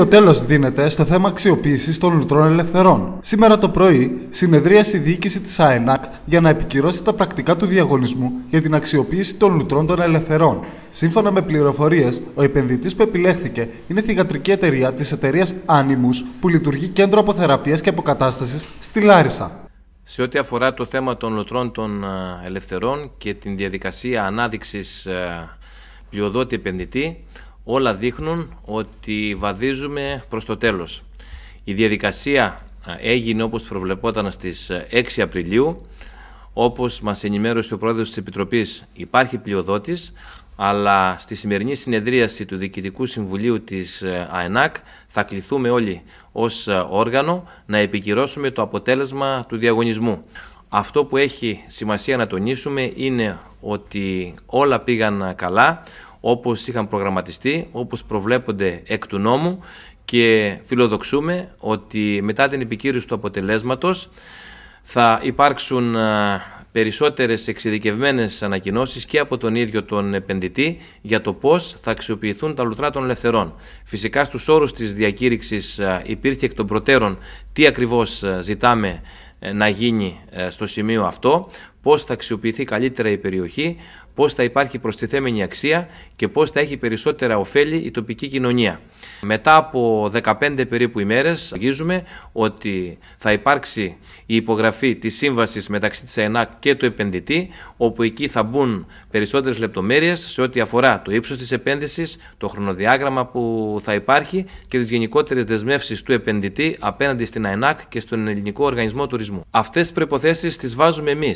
ο τέλος δίνεται στο θέμα αξιοποίησης των λουτρών ελευθερών. Σήμερα το πρωί συνεδρίασε η διοίκηση της ΑΕΝΑΚ για να επικυρώσει τα πρακτικά του διαγωνισμού για την αξιοποίηση των λουτρών των ελευθερών. Σύμφωνα με πληροφορίες, ο επενδυτής που επιλέχθηκε είναι θηγατρική εταιρεία της εταιρείας Animus που λειτουργεί κέντρο αποθεραπείας και αποκατάστασης στη Λάρισα. Σε ό,τι αφορά το θέμα των λουτρών των ε, ελευθερών και την διαδικασία ανάδειξης ε, πλειοδότη επενδυτή, όλα δείχνουν ότι βαδίζουμε προς το τέλος. Η διαδικασία έγινε όπως προβλεπόταν στις 6 Απριλίου. Όπως μας ενημέρωσε ο Πρόεδρος της Επιτροπής υπάρχει πλειοδότης, αλλά στη σημερινή συνεδρίαση του Διοικητικού Συμβουλίου της ΑΕΝΑΚ θα κληθούμε όλοι ως όργανο να επικυρώσουμε το αποτέλεσμα του διαγωνισμού. Αυτό που έχει σημασία να τονίσουμε είναι ότι όλα πήγαν καλά, όπως είχαν προγραμματιστεί, όπως προβλέπονται εκ του νόμου και φιλοδοξούμε ότι μετά την επικύρωση του αποτελέσματος θα υπάρξουν ε, περισσότερες εξειδικευμένες ανακοινώσεις και από τον ίδιο τον επενδυτή για το πώς θα αξιοποιηθούν τα λουτρά των ελευθερών. Φυσικά στους όρους της διακήρυξης ε, υπήρχε εκ των προτέρων τι ακριβώς ε, ζητάμε να γίνει στο σημείο αυτό, πώς θα αξιοποιηθεί καλύτερα η περιοχή, πώς θα υπάρχει προστιθέμενη αξία και πώς θα έχει περισσότερα ωφέλη η τοπική κοινωνία. Μετά από 15 περίπου ημέρες, αγγίζουμε ότι θα υπάρξει η υπογραφή της σύμβασης μεταξύ της ΑΕΝΑΚ και του επενδυτή, όπου εκεί θα μπουν περισσότερες λεπτομέρειες σε ό,τι αφορά το ύψος της επένδυσης, το χρονοδιάγραμμα που θα υπάρχει και τις γενικότερες δεσμεύσεις του επενδυτή απέναντι στην ΑΕΝΑΚ και στον Ελληνικό Οργανισμό Τουρισμού. Αυτές τις προποθέσει τις βάζουμε εμείς.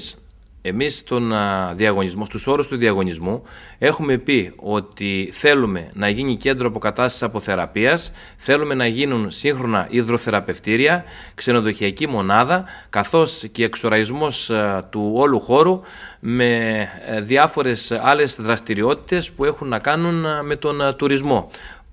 Εμείς στον διαγωνισμό, στους όρους του διαγωνισμού έχουμε πει ότι θέλουμε να γίνει κέντρο αποκατάστασης αποθεραπείας, θέλουμε να γίνουν σύγχρονα υδροθεραπευτήρια, ξενοδοχειακή μονάδα, καθώς και εξοραϊσμός του όλου χώρου με ε, διάφορες άλλες δραστηριότητες που έχουν να κάνουν με τον τουρισμό.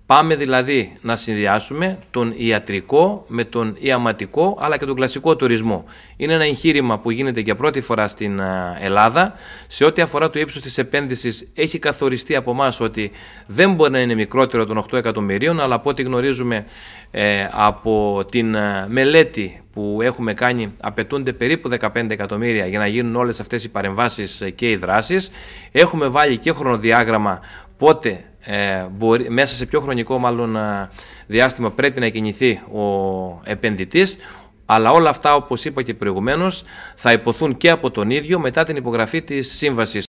Πάμε δηλαδή να συνδυάσουμε τον ιατρικό με τον ιαματικό αλλά και τον κλασικό τουρισμό. Είναι ένα εγχείρημα που γίνεται για πρώτη φορά στην Ελλάδα. Σε ό,τι αφορά το ύψος της επένδυσης, έχει καθοριστεί από εμάς ότι δεν μπορεί να είναι μικρότερο των 8 εκατομμυρίων, αλλά από ό,τι γνωρίζουμε ε, από την μελέτη που έχουμε κάνει απαιτούνται περίπου 15 εκατομμύρια για να γίνουν όλες αυτές οι παρεμβάσεις και οι δράσεις. Έχουμε βάλει και χρονοδιάγραμμα πότε ε, μέσα σε πιο χρονικό μάλλον ε, διάστημα πρέπει να κινηθεί ο επενδυτής, αλλά όλα αυτά όπως είπα και προηγουμένως θα υποθούν και από τον ίδιο μετά την υπογραφή της σύμβασης.